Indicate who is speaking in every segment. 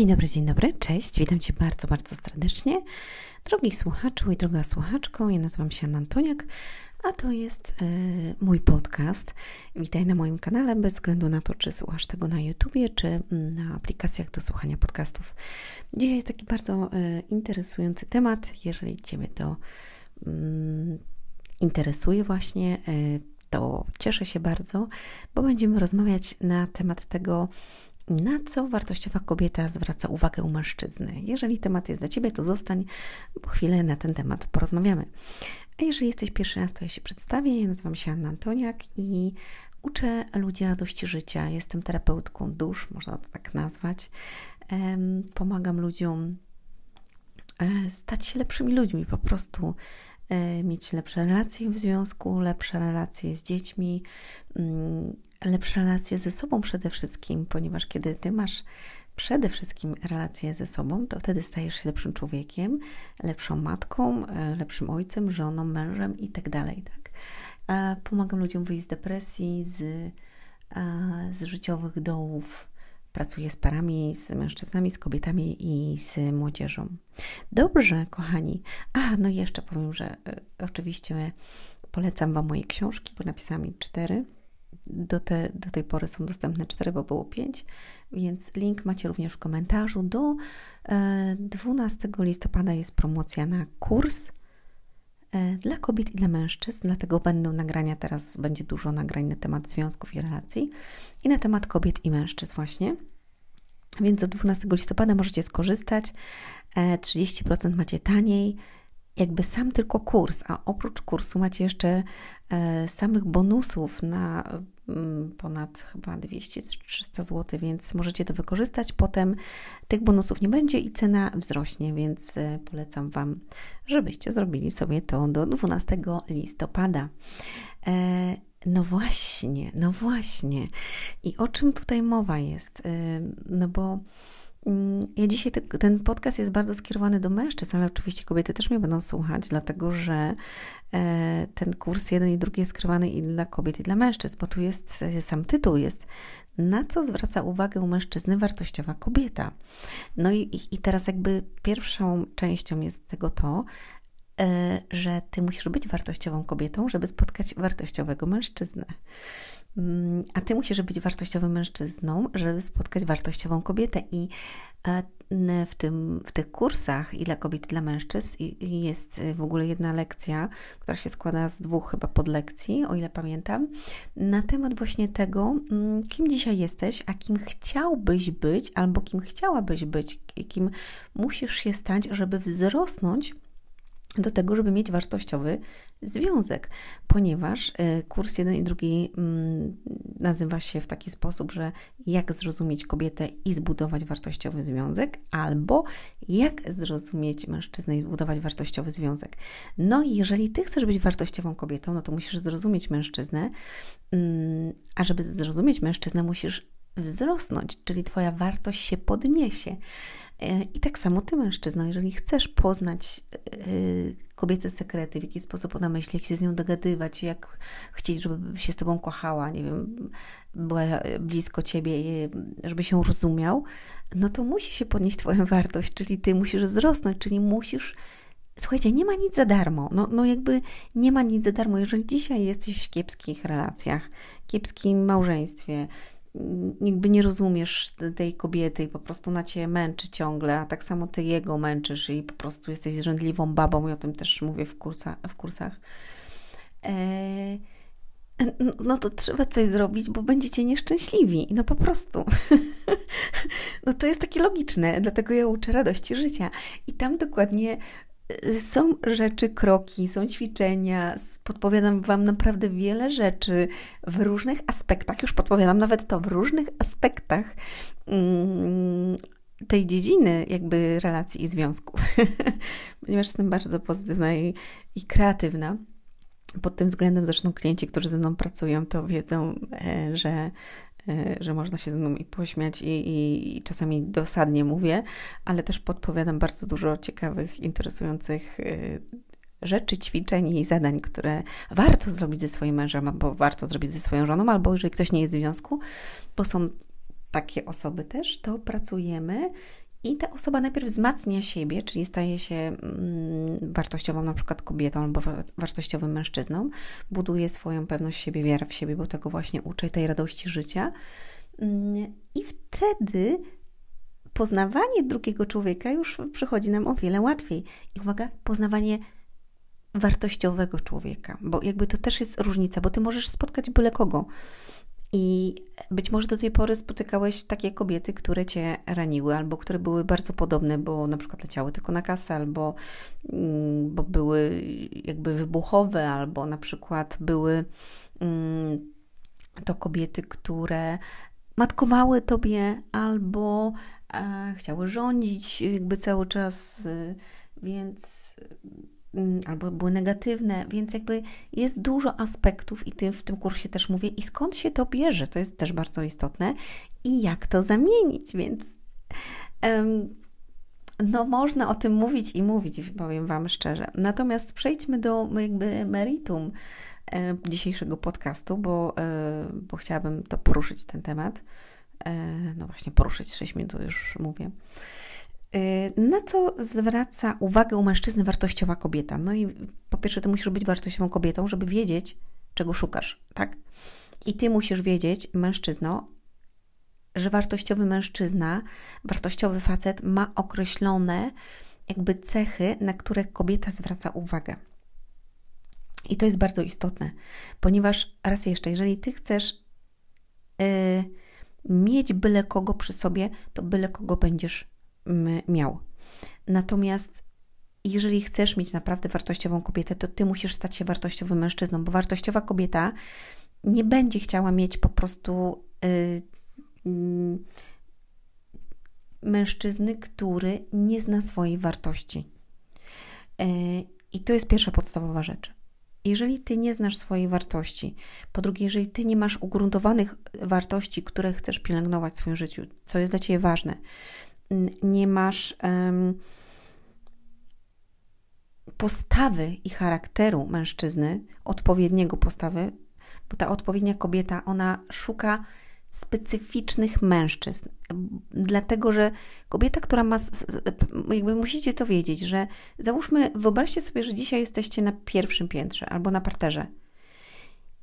Speaker 1: Dzień dobry, dzień dobry, cześć, witam Cię bardzo, bardzo serdecznie. Drogi słuchaczu i droga słuchaczko, ja nazywam się Anna Antoniak, a to jest e, mój podcast. Witaj na moim kanale, bez względu na to, czy słuchasz tego na YouTubie, czy mm, na aplikacjach do słuchania podcastów. Dzisiaj jest taki bardzo e, interesujący temat, jeżeli Ciebie to mm, interesuje właśnie, e, to cieszę się bardzo, bo będziemy rozmawiać na temat tego, na co wartościowa kobieta zwraca uwagę u mężczyzny? Jeżeli temat jest dla Ciebie, to zostań, bo chwilę na ten temat porozmawiamy. A jeżeli jesteś pierwszy raz, to ja się przedstawię. Ja nazywam się Anna Antoniak i uczę ludzi radości życia. Jestem terapeutką dusz, można to tak nazwać. Pomagam ludziom e, stać się lepszymi ludźmi, po prostu e, mieć lepsze relacje w związku, lepsze relacje z dziećmi, mm, lepsze relacje ze sobą przede wszystkim, ponieważ kiedy ty masz przede wszystkim relacje ze sobą, to wtedy stajesz się lepszym człowiekiem, lepszą matką, e, lepszym ojcem, żoną, mężem i Tak? dalej. Tak? E, pomagam ludziom wyjść z depresji, z, e, z życiowych dołów. Pracuję z parami, z mężczyznami, z kobietami i z młodzieżą. Dobrze, kochani. A, no i jeszcze powiem, że oczywiście polecam Wam moje książki, bo napisałam ich cztery do, te, do tej pory są dostępne 4, bo było 5, więc link macie również w komentarzu. Do 12 e, listopada jest promocja na kurs e, dla kobiet i dla mężczyzn, dlatego będą nagrania teraz, będzie dużo nagrań na temat związków i relacji i na temat kobiet i mężczyzn właśnie. Więc do 12 listopada możecie skorzystać, 30% e, macie taniej, jakby sam tylko kurs, a oprócz kursu macie jeszcze E, samych bonusów na mm, ponad chyba 200-300 zł, więc możecie to wykorzystać. Potem tych bonusów nie będzie i cena wzrośnie, więc e, polecam Wam, żebyście zrobili sobie to do 12 listopada. E, no właśnie, no właśnie. I o czym tutaj mowa jest? No bo Mm, ja dzisiaj te, tak, ten podcast jest bardzo skierowany do mężczyzn, ale oczywiście kobiety też mnie będą słuchać, dlatego że e, ten kurs jeden i drugi jest skierowany i dla kobiet, i dla mężczyzn, bo tu jest e, sam tytuł jest na co zwraca uwagę mężczyzny wartościowa kobieta. No i, i, i teraz jakby pierwszą częścią jest tego to, e, że ty musisz być wartościową kobietą, żeby spotkać wartościowego mężczyznę. Mm, a ty musisz być wartościowym mężczyzną, żeby spotkać wartościową kobietę. I e, w, tym, w tych kursach i dla kobiet dla mężczyzn jest e, w ogóle jedna lekcja, która się składa z dwóch chyba podlekcji, o ile pamiętam, na temat właśnie tego, mm, kim dzisiaj jesteś, a kim chciałbyś być, albo kim chciałabyś być, kim musisz się stać, żeby wzrosnąć do tego, żeby mieć wartościowy związek, ponieważ y, kurs jeden i drugi mm, nazywa się w taki sposób, że jak zrozumieć kobietę i zbudować wartościowy związek, albo jak zrozumieć mężczyznę i zbudować wartościowy związek. No i jeżeli ty chcesz być wartościową kobietą, no to musisz zrozumieć mężczyznę, mm, a żeby zrozumieć mężczyznę, musisz wzrosnąć, czyli twoja wartość się podniesie. E, I tak samo ty, mężczyzna, jeżeli chcesz poznać e, kobiece sekrety, w jaki sposób ona myśli, jak się z nią dogadywać, jak chcieć, żeby się z tobą kochała, nie wiem, była blisko ciebie, e, żeby się rozumiał, no to musi się podnieść twoją wartość, czyli ty musisz wzrosnąć, czyli musisz słuchajcie, nie ma nic za darmo. No, no jakby nie ma nic za darmo. Jeżeli dzisiaj jesteś w kiepskich relacjach, kiepskim małżeństwie, jakby nie rozumiesz tej kobiety i po prostu na ciebie męczy ciągle, a tak samo ty jego męczysz i po prostu jesteś zrzędliwą babą i o tym też mówię w, kursa, w kursach. E, no to trzeba coś zrobić, bo będziecie nieszczęśliwi. No po prostu. no to jest takie logiczne, dlatego ja uczę radości życia. I tam dokładnie są rzeczy, kroki, są ćwiczenia, podpowiadam Wam naprawdę wiele rzeczy w różnych aspektach, już podpowiadam nawet to, w różnych aspektach mm, tej dziedziny jakby relacji i związków, ponieważ jestem bardzo pozytywna i, i kreatywna. Pod tym względem zresztą klienci, którzy ze mną pracują, to wiedzą, e, że E, że można się ze mną i pośmiać, i, i, i, czasami dosadnie mówię, ale też podpowiadam bardzo dużo ciekawych, interesujących e, rzeczy, ćwiczeń i zadań, które warto zrobić ze swoim mężem, albo warto zrobić ze swoją żoną, albo jeżeli ktoś nie jest w związku, bo są takie osoby też, to pracujemy i ta osoba najpierw wzmacnia siebie, czyli staje się mm, wartościową na przykład kobietą albo wartościowym mężczyzną, buduje swoją pewność siebie, wiarę w siebie, bo tego właśnie uczy, tej radości życia. Mm, I wtedy poznawanie drugiego człowieka już przychodzi nam o wiele łatwiej. I uwaga, poznawanie wartościowego człowieka, bo jakby to też jest różnica, bo ty możesz spotkać byle kogo, i być może do tej pory spotykałeś takie kobiety, które cię raniły, albo które były bardzo podobne, bo na przykład leciały tylko na kasę, albo mm, bo były jakby wybuchowe, albo na przykład były mm, to kobiety, które matkowały tobie, albo e, chciały rządzić jakby cały czas, y, więc Mm, albo były negatywne, więc jakby jest dużo aspektów i tym w tym kursie też mówię i skąd się to bierze, to jest też bardzo istotne i jak to zamienić, więc um, no można o tym mówić i mówić, powiem Wam szczerze. Natomiast przejdźmy do jakby meritum e, dzisiejszego podcastu, bo, e, bo chciałabym to poruszyć ten temat. E, no właśnie poruszyć 6 minut już mówię. Y, na co zwraca uwagę u mężczyzny wartościowa kobieta? No i po pierwsze, ty musisz być wartościową kobietą, żeby wiedzieć, czego szukasz, tak? I ty musisz wiedzieć, mężczyzno, że wartościowy mężczyzna, wartościowy facet ma określone jakby cechy, na które kobieta zwraca uwagę. I to jest bardzo istotne, ponieważ raz jeszcze, jeżeli ty chcesz yy, mieć byle kogo przy sobie, to byle kogo będziesz miał. Natomiast jeżeli chcesz mieć naprawdę wartościową kobietę, to ty musisz stać się wartościowym mężczyzną, bo wartościowa kobieta nie będzie chciała mieć po prostu yy, yy, mężczyzny, który nie zna swojej wartości. Yy, I to jest pierwsza podstawowa rzecz. Jeżeli ty nie znasz swojej wartości, po drugie, jeżeli ty nie masz ugruntowanych wartości, które chcesz pielęgnować w swoim życiu, co jest dla ciebie ważne, nie masz um, postawy i charakteru mężczyzny, odpowiedniego postawy, bo ta odpowiednia kobieta, ona szuka specyficznych mężczyzn. Dlatego, że kobieta, która ma. Jakby musicie to wiedzieć, że załóżmy, wyobraźcie sobie, że dzisiaj jesteście na pierwszym piętrze albo na parterze.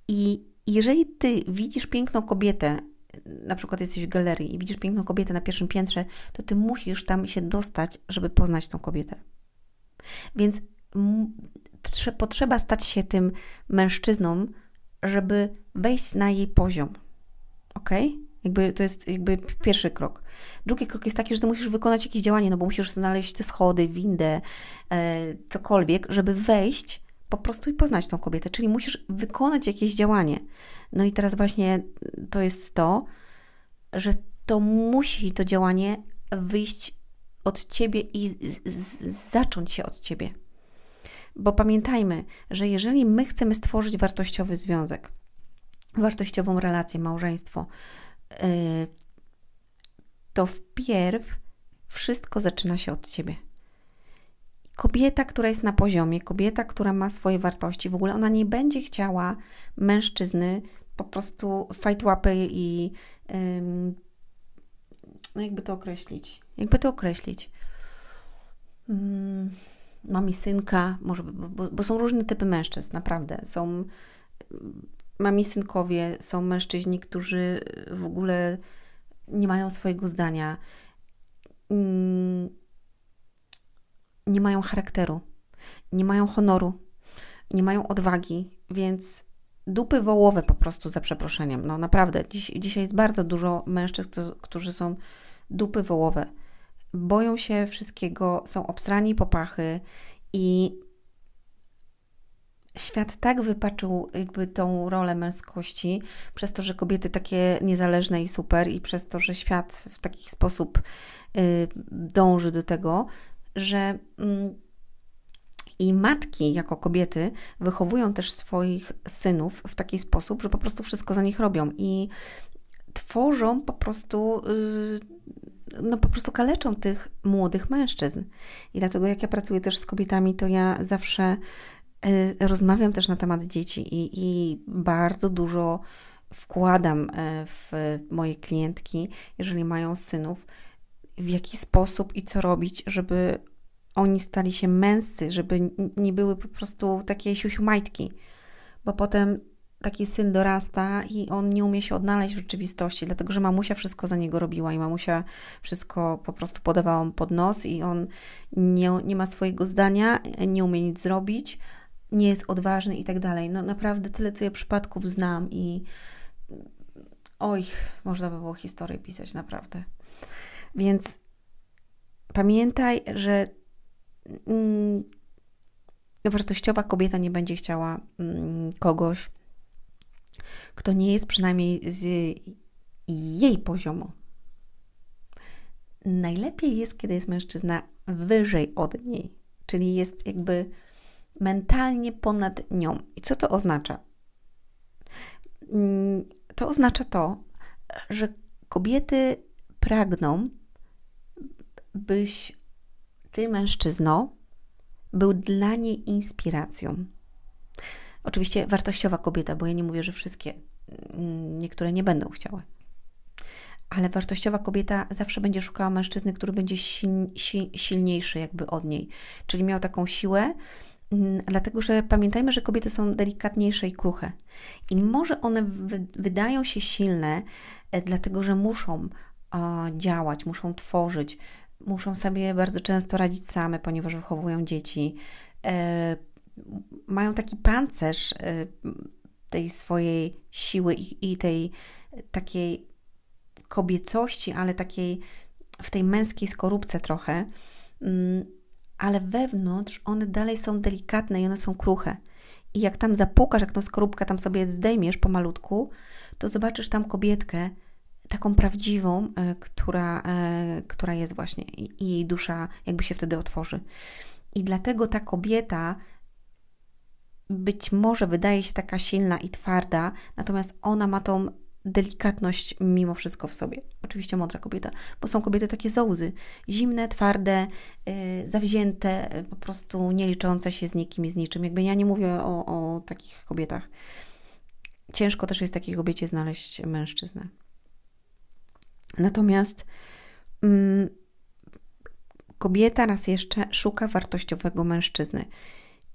Speaker 1: I jeżeli ty widzisz piękną kobietę na przykład jesteś w galerii i widzisz piękną kobietę na pierwszym piętrze, to ty musisz tam się dostać, żeby poznać tą kobietę. Więc potrzeba stać się tym mężczyzną, żeby wejść na jej poziom. Ok? Jakby to jest jakby pierwszy krok. Drugi krok jest taki, że ty musisz wykonać jakieś działanie, no bo musisz znaleźć te schody, windę, e, cokolwiek, żeby wejść po prostu i poznać tą kobietę, czyli musisz wykonać jakieś działanie. No i teraz właśnie to jest to, że to musi to działanie wyjść od ciebie i z, z, zacząć się od ciebie. Bo pamiętajmy, że jeżeli my chcemy stworzyć wartościowy związek, wartościową relację, małżeństwo, yy, to wpierw wszystko zaczyna się od ciebie kobieta, która jest na poziomie, kobieta, która ma swoje wartości, w ogóle ona nie będzie chciała mężczyzny po prostu fight łapy i no jakby to określić? Jakby to określić? Mm, mam synka, może, bo, bo, są różne typy mężczyzn, naprawdę. Są mami synkowie, są mężczyźni, którzy w ogóle nie mają swojego zdania. Mm, nie mają charakteru, nie mają honoru, nie mają odwagi, więc dupy wołowe po prostu, za przeproszeniem. No naprawdę, dziś, dzisiaj jest bardzo dużo mężczyzn, którzy są dupy wołowe. Boją się wszystkiego, są obstrani popachy i świat tak wypaczył jakby tą rolę męskości, przez to, że kobiety takie niezależne i super i przez to, że świat w taki sposób y, dąży do tego, że mm, i matki jako kobiety wychowują też swoich synów w taki sposób, że po prostu wszystko za nich robią i tworzą po prostu, y, no po prostu kaleczą tych młodych mężczyzn. I dlatego jak ja pracuję też z kobietami, to ja zawsze y, rozmawiam też na temat dzieci i, i bardzo dużo wkładam y, w moje klientki, jeżeli mają synów, w jaki sposób i co robić, żeby oni stali się męscy, żeby nie były po prostu takie siusiu majtki, bo potem taki syn dorasta i on nie umie się odnaleźć w rzeczywistości, dlatego że mamusia wszystko za niego robiła i mamusia wszystko po prostu podawała mu pod nos i on nie, nie ma swojego zdania, nie umie nic zrobić, nie jest odważny i tak dalej. No naprawdę tyle, co ja przypadków znam i oj, można by było historię pisać, naprawdę. Więc pamiętaj, że mm, wartościowa kobieta nie będzie chciała mm, kogoś, kto nie jest przynajmniej z jej poziomu. Najlepiej jest, kiedy jest mężczyzna wyżej od niej, czyli jest jakby mentalnie ponad nią. I co to oznacza? Mm, to oznacza to, że kobiety pragną byś ty, mężczyzno, był dla niej inspiracją. Oczywiście wartościowa kobieta, bo ja nie mówię, że wszystkie, mm, niektóre nie będą chciały. Ale wartościowa kobieta zawsze będzie szukała mężczyzny, który będzie siln, silniejszy jakby od niej, czyli miał taką siłę, mm, dlatego że pamiętajmy, że kobiety są delikatniejsze i kruche. I może one wy, wydają się silne, e, dlatego że muszą działać, muszą tworzyć, muszą sobie bardzo często radzić same, ponieważ wychowują dzieci. E, mają taki pancerz e, tej swojej siły i, tej takiej kobiecości, ale takiej w tej męskiej skorupce trochę, mm, ale wewnątrz one dalej są delikatne i one są kruche. I jak tam zapukasz, jak tą skorupkę tam sobie zdejmiesz pomalutku, to zobaczysz tam kobietkę, taką prawdziwą, e, która, e, która jest właśnie i jej dusza jakby się wtedy otworzy. I dlatego ta kobieta być może wydaje się taka silna i twarda, natomiast ona ma tą delikatność mimo wszystko w sobie. Oczywiście mądra kobieta, bo są kobiety takie zołzy, zimne, twarde, yy, zawzięte, po prostu nie liczące się z nikim i z niczym. Jakby ja nie mówię o, o takich kobietach. Ciężko też jest takiej kobiecie znaleźć mężczyznę. Natomiast mm, kobieta raz jeszcze szuka wartościowego mężczyzny.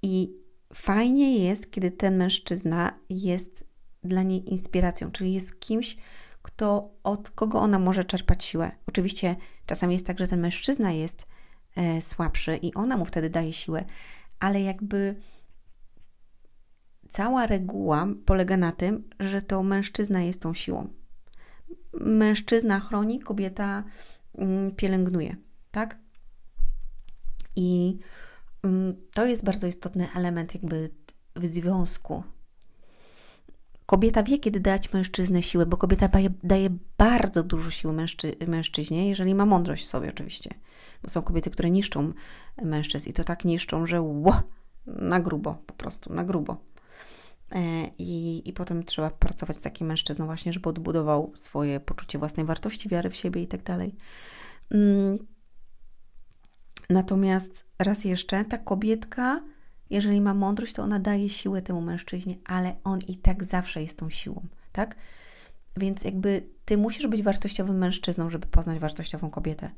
Speaker 1: I fajnie jest, kiedy ten mężczyzna jest dla niej inspiracją, czyli jest kimś, kto, od kogo ona może czerpać siłę. Oczywiście czasami jest tak, że ten mężczyzna jest e, słabszy i ona mu wtedy daje siłę, ale jakby cała reguła polega na tym, że to mężczyzna jest tą siłą mężczyzna chroni, kobieta mm, pielęgnuje, tak? I mm, to jest bardzo istotny element jakby w związku. Kobieta wie, kiedy dać mężczyznę siłę, bo kobieta daje, daje bardzo dużo siły mężczy mężczyźnie, jeżeli ma mądrość w sobie oczywiście. Bo są kobiety, które niszczą mężczyzn i to tak niszczą, że ło, na grubo po prostu, na grubo. E, I, I potem trzeba pracować z takim mężczyzną, właśnie, żeby odbudował swoje poczucie własnej wartości, wiary w siebie i tak dalej. Mm. Natomiast raz jeszcze, ta kobietka, jeżeli ma mądrość, to ona daje siłę temu mężczyźnie, ale on i tak zawsze jest tą siłą, tak? Więc jakby ty musisz być wartościowym mężczyzną, żeby poznać wartościową kobietę.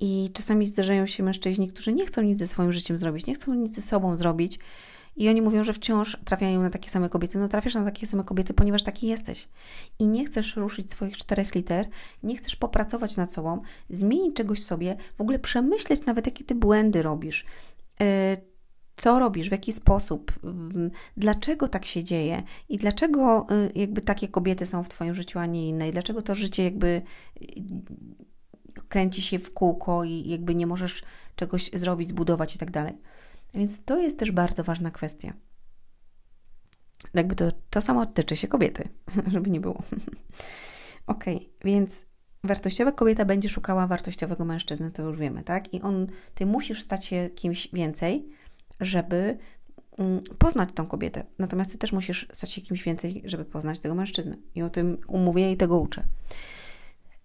Speaker 1: I czasami zdarzają się mężczyźni, którzy nie chcą nic ze swoim życiem zrobić, nie chcą nic ze sobą zrobić, i oni mówią, że wciąż trafiają na takie same kobiety. No trafiasz na takie same kobiety, ponieważ taki jesteś. I nie chcesz ruszyć swoich czterech liter, nie chcesz popracować nad sobą, zmienić czegoś sobie, w ogóle przemyśleć nawet, jakie ty błędy robisz. Yy, co robisz, w jaki sposób, mm, dlaczego tak się dzieje i dlaczego e, jakby takie kobiety są w Twoim życiu, a nie inne i dlaczego to życie jakby e, kręci się w kółko i jakby nie możesz czegoś zrobić, zbudować i tak dalej. Więc to jest też bardzo ważna kwestia. Jakby to, to samo tyczy się kobiety, żeby nie było. ok, więc wartościowa kobieta będzie szukała wartościowego mężczyzny, to już wiemy, tak? I on, ty musisz stać się kimś więcej, żeby mm, poznać tą kobietę. Natomiast ty też musisz stać się kimś więcej, żeby poznać tego mężczyznę. I o tym umówię i tego uczę.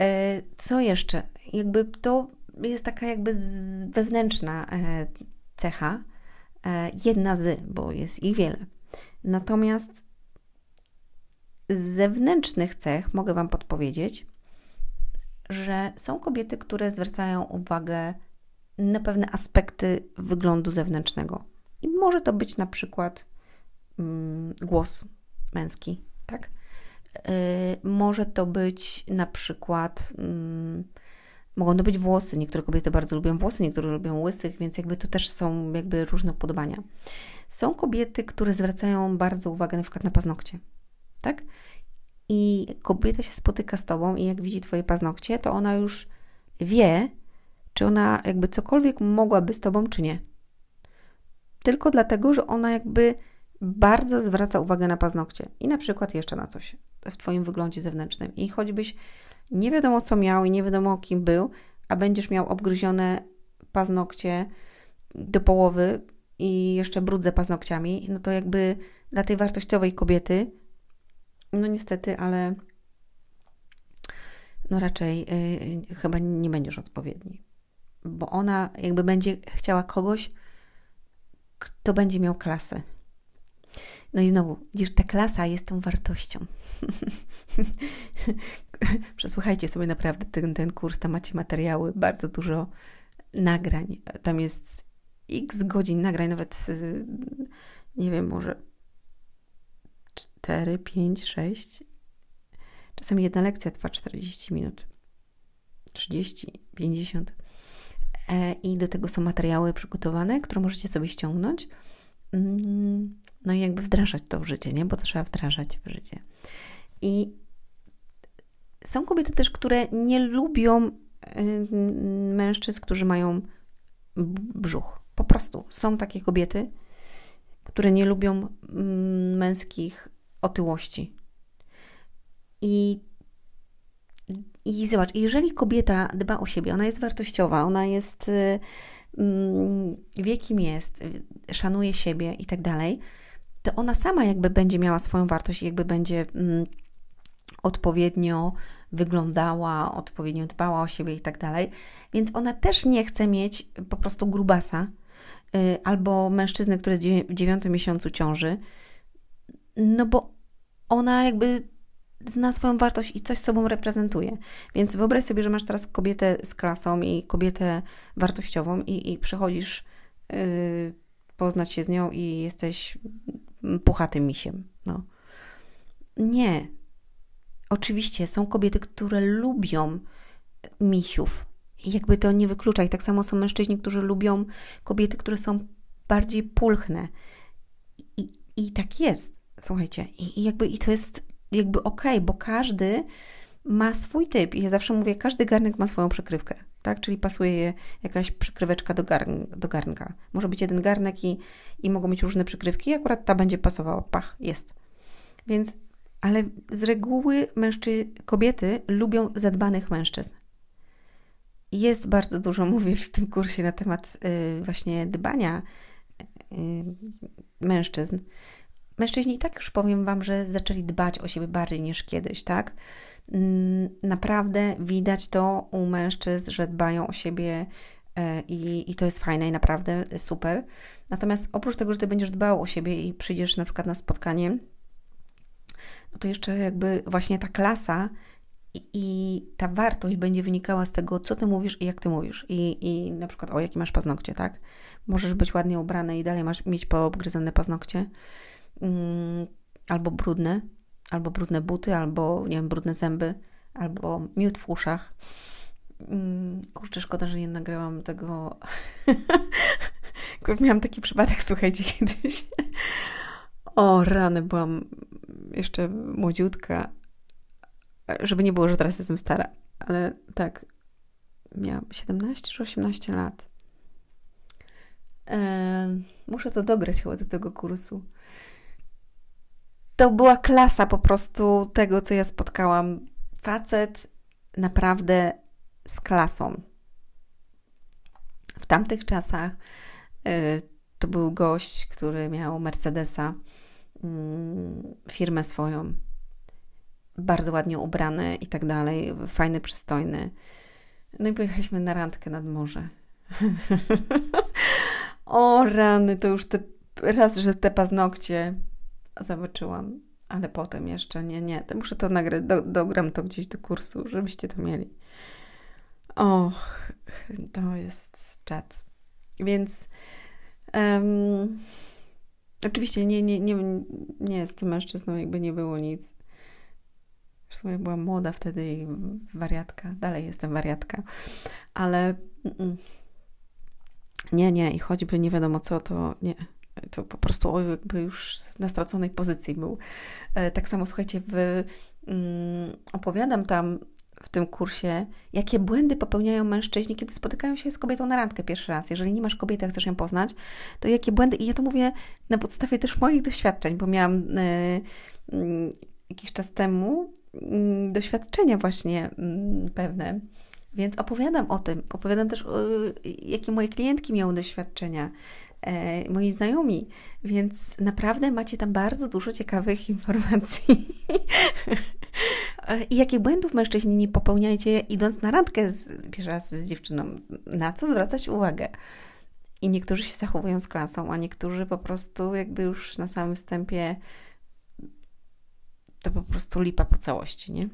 Speaker 1: E, co jeszcze? Jakby to jest taka jakby wewnętrzna e, cecha, E, jedna z, bo jest ich wiele. Natomiast z zewnętrznych cech mogę Wam podpowiedzieć, że są kobiety, które zwracają uwagę na pewne aspekty wyglądu zewnętrznego. I może to być na przykład mm, głos męski, tak? Yy, może to być na przykład. Mm, Mogą to być włosy. Niektóre kobiety bardzo lubią włosy, niektóre lubią łysych, więc jakby to też są jakby różne upodobania. Są kobiety, które zwracają bardzo uwagę na przykład na paznokcie, tak? I kobieta się spotyka z tobą i jak widzi twoje paznokcie, to ona już wie, czy ona jakby cokolwiek mogłaby z tobą, czy nie. Tylko dlatego, że ona jakby bardzo zwraca uwagę na paznokcie i na przykład jeszcze na coś w Twoim wyglądzie zewnętrznym. I choćbyś nie wiadomo co miał i nie wiadomo kim był, a będziesz miał obgryzione paznokcie do połowy i jeszcze brudze paznokciami, no to jakby dla tej wartościowej kobiety, no niestety, ale no raczej yy, chyba nie będziesz odpowiedni. Bo ona jakby będzie chciała kogoś, kto będzie miał klasę. No i znowu, widzisz, ta klasa jest tą wartością. Przesłuchajcie sobie naprawdę ten, ten kurs, tam macie materiały, bardzo dużo nagrań. Tam jest x godzin nagrań, nawet y, nie wiem, może 4, 5, 6. Czasami jedna lekcja trwa 40 minut, 30, 50. E, I do tego są materiały przygotowane, które możecie sobie ściągnąć. Mm. No i jakby wdrażać to w życie, nie? Bo to trzeba wdrażać w życie. I są kobiety też, które nie lubią y, mężczyzn, którzy mają brzuch. Po prostu są takie kobiety, które nie lubią mm, męskich otyłości. I, I zobacz, jeżeli kobieta dba o siebie, ona jest wartościowa, ona jest, y, mm, wie kim jest, y, szanuje siebie i tak dalej, to ona sama jakby będzie miała swoją wartość i jakby będzie mm, odpowiednio wyglądała, odpowiednio dbała o siebie i tak dalej. Więc ona też nie chce mieć po prostu grubasa y, albo mężczyzny, który jest w dziewiątym miesiącu ciąży, no bo ona jakby zna swoją wartość i coś sobą reprezentuje. Więc wyobraź sobie, że masz teraz kobietę z klasą i kobietę wartościową i, i przychodzisz yy, poznać się z nią i jesteś puchatym misiem. No. Nie. Oczywiście są kobiety, które lubią misiów. I jakby to nie wyklucza. I tak samo są mężczyźni, którzy lubią kobiety, które są bardziej pulchne. I, i tak jest. Słuchajcie. I, I, jakby, I to jest jakby ok, bo każdy ma swój typ. I ja zawsze mówię, każdy garnek ma swoją przykrywkę tak? Czyli pasuje je jakaś przykryweczka do, garn do garnka. Może być jeden garnek i, i mogą mieć różne przykrywki i akurat ta będzie pasowała. Pach, jest. Więc, ale z reguły kobiety lubią zadbanych mężczyzn. Jest bardzo dużo, mówię w tym kursie na temat y, właśnie dbania y, mężczyzn. Mężczyźni i tak już powiem Wam, że zaczęli dbać o siebie bardziej niż kiedyś, tak? Mm, naprawdę widać to u mężczyzn, że dbają o siebie e, i, i to jest fajne i naprawdę super. Natomiast oprócz tego, że ty będziesz dbał o siebie i przyjdziesz na przykład na spotkanie, no to jeszcze jakby właśnie ta klasa i, i, ta wartość będzie wynikała z tego, co ty mówisz i jak ty mówisz. I, I na przykład, o jakie masz paznokcie, tak? Możesz być ładnie ubrany i dalej masz mieć poobgryzane paznokcie mm, albo brudne, albo brudne buty, albo nie wiem, brudne zęby, albo miód w uszach. Mm, kurczę, szkoda, że nie nagrałam tego. Miałam taki przypadek, słuchajcie, kiedyś. O, rany, byłam jeszcze młodziutka. Żeby nie było, że teraz jestem stara, ale tak, miałam 17 czy 18 lat. Eee, muszę to dograć chyba do tego kursu to była klasa po prostu tego, co ja spotkałam. Facet naprawdę z klasą. W tamtych czasach y, to był gość, który miał Mercedesa, mm, firmę swoją. Bardzo ładnie ubrany i tak dalej, fajny, przystojny. No i pojechaliśmy na randkę nad morze. o rany, to już te, raz, że te paznokcie, zobaczyłam, ale potem jeszcze nie, nie. Muszę to nagrać, do, dogram to gdzieś do kursu, żebyście to mieli. Och, to jest czat. Więc um, oczywiście nie, nie, nie, nie z tym mężczyzną jakby nie było nic. W sumie byłam młoda wtedy i wariatka. Dalej jestem wariatka. Ale mm, mm. nie, nie. I choćby nie wiadomo co, to nie to po prostu jakby już na straconej pozycji był. E, tak samo słuchajcie, w, mm, opowiadam tam w tym kursie, jakie błędy popełniają mężczyźni, kiedy spotykają się z kobietą na randkę pierwszy raz. Jeżeli nie masz kobiety, a chcesz ją poznać, to jakie błędy. I ja to mówię na podstawie też moich doświadczeń, bo miałam y, y, jakiś czas temu y, mm, doświadczenia właśnie pewne. Więc opowiadam o tym. Opowiadam też, e, jakie moje klientki miały doświadczenia E, moi znajomi, więc naprawdę macie tam bardzo dużo ciekawych informacji. E, I jakich błędów mężczyźni nie popełniajcie idąc na randkę z, raz z dziewczyną? Na co zwracać uwagę? I niektórzy się zachowują z klasą, a niektórzy po prostu jakby już na samym wstępie to po prostu lipa po całości, nie?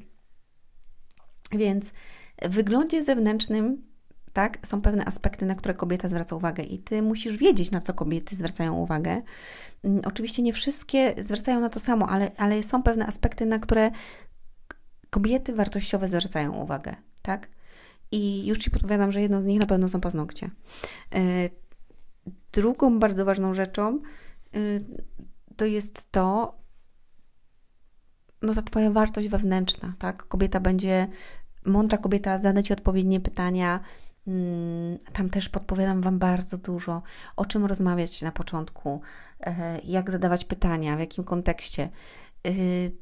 Speaker 1: Więc w wyglądzie zewnętrznym tak? Są pewne aspekty, na które kobieta zwraca uwagę i ty musisz wiedzieć, na co kobiety zwracają uwagę. Mm, oczywiście nie wszystkie zwracają na to samo, ale, ale są pewne aspekty, na które kobiety wartościowe zwracają uwagę, tak? I już Ci podpowiadam, że jedną z nich na pewno są paznokcie. E, drugą bardzo ważną rzeczą y, to jest to, no ta Twoja wartość wewnętrzna, tak? Kobieta będzie, mądra kobieta zada Ci odpowiednie pytania, Mm, tam też podpowiadam Wam bardzo dużo, o czym rozmawiać na początku, e, jak zadawać pytania, w jakim kontekście. E,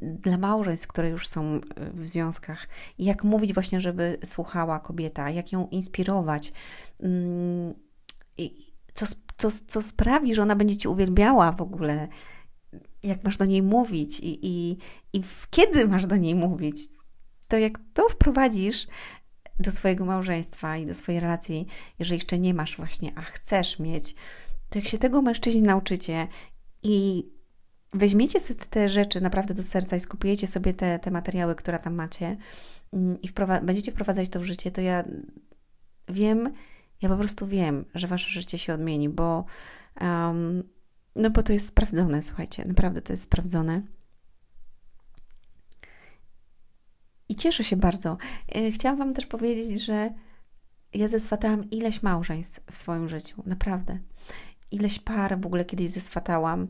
Speaker 1: dla małżeństw, które już są e, w związkach, jak mówić właśnie, żeby słuchała kobieta, jak ją inspirować, mm, co, co, co sprawi, że ona będzie Ci uwielbiała w ogóle, jak masz do niej mówić i, i, i kiedy masz do niej mówić, to jak to wprowadzisz, do swojego małżeństwa i do swojej relacji, jeżeli jeszcze nie masz właśnie, a chcesz mieć, to jak się tego mężczyźni nauczycie i weźmiecie sobie te rzeczy naprawdę do serca i skupujecie sobie te, te materiały, które tam macie mm, i będziecie wprowadzać to w życie, to ja wiem, ja po prostu wiem, że wasze życie się odmieni, bo um, no bo to jest sprawdzone, słuchajcie, naprawdę to jest sprawdzone. I cieszę się bardzo. E, chciałam Wam też powiedzieć, że ja zeswatałam ileś małżeństw w swoim życiu, naprawdę. Ileś par w ogóle kiedyś zeswatałam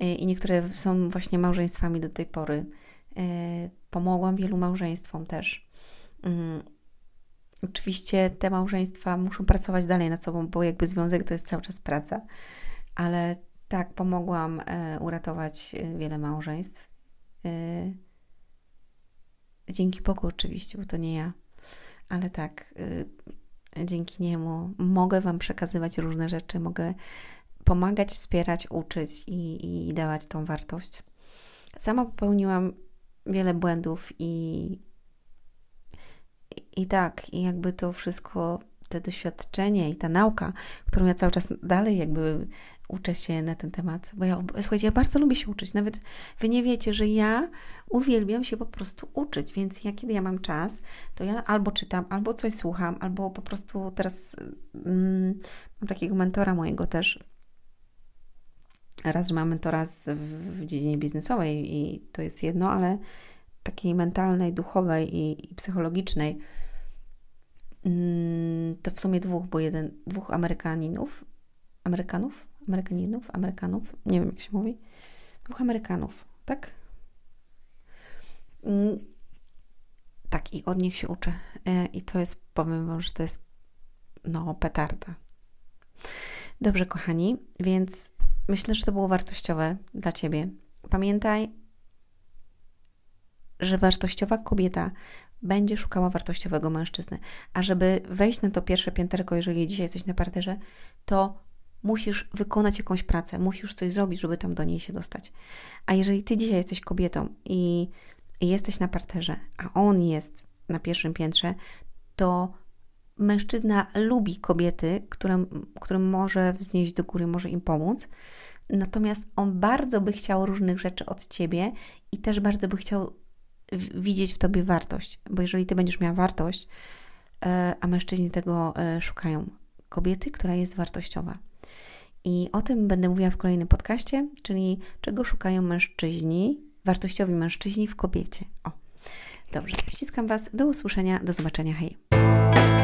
Speaker 1: e, i niektóre są właśnie małżeństwami do tej pory. E, pomogłam wielu małżeństwom też. Mm. Oczywiście te małżeństwa muszą pracować dalej nad sobą, bo jakby związek to jest cały czas praca, ale tak, pomogłam uratować wiele małżeństw. Dzięki Bogu oczywiście, bo to nie ja. Ale tak, y, dzięki niemu mogę Wam przekazywać różne rzeczy, mogę pomagać, wspierać, uczyć i, i dawać tą wartość. Sama popełniłam wiele błędów i, i tak, i jakby to wszystko, te doświadczenie i ta nauka, którą ja cały czas dalej jakby uczę się na ten temat, bo ja, słuchajcie, ja bardzo lubię się uczyć. Nawet wy nie wiecie, że ja uwielbiam się po prostu uczyć, więc ja kiedy ja mam czas, to ja albo czytam, albo coś słucham, albo po prostu teraz mm, mam takiego mentora mojego też. Raz, że mam mentora z, w, w dziedzinie biznesowej i to jest jedno, ale takiej mentalnej, duchowej i, i psychologicznej mm, to w sumie dwóch, bo jeden, dwóch Amerykaninów, Amerykanów, Amerykaninów, Amerykanów, nie wiem jak się mówi, dwóch Amerykanów, tak? Mm, tak, i od nich się uczy. E, I to jest, powiem Wam, że to jest no, petarda. Dobrze, kochani, więc myślę, że to było wartościowe dla Ciebie. Pamiętaj, że wartościowa kobieta będzie szukała wartościowego mężczyzny. A żeby wejść na to pierwsze pięterko, jeżeli dzisiaj jesteś na parterze, to musisz wykonać jakąś pracę, musisz coś zrobić, żeby tam do niej się dostać. A jeżeli ty dzisiaj jesteś kobietą i jesteś na parterze, a on jest na pierwszym piętrze, to mężczyzna lubi kobiety, którym, którym może wznieść do góry, może im pomóc. Natomiast on bardzo by chciał różnych rzeczy od ciebie i też bardzo by chciał widzieć w tobie wartość, bo jeżeli ty będziesz miała wartość, e, a mężczyźni tego e, szukają, kobiety, która jest wartościowa. I o tym będę mówiła w kolejnym podcaście, czyli czego szukają mężczyźni, wartościowi mężczyźni w kobiecie. O. Dobrze, ściskam Was. Do usłyszenia, do zobaczenia. Hej.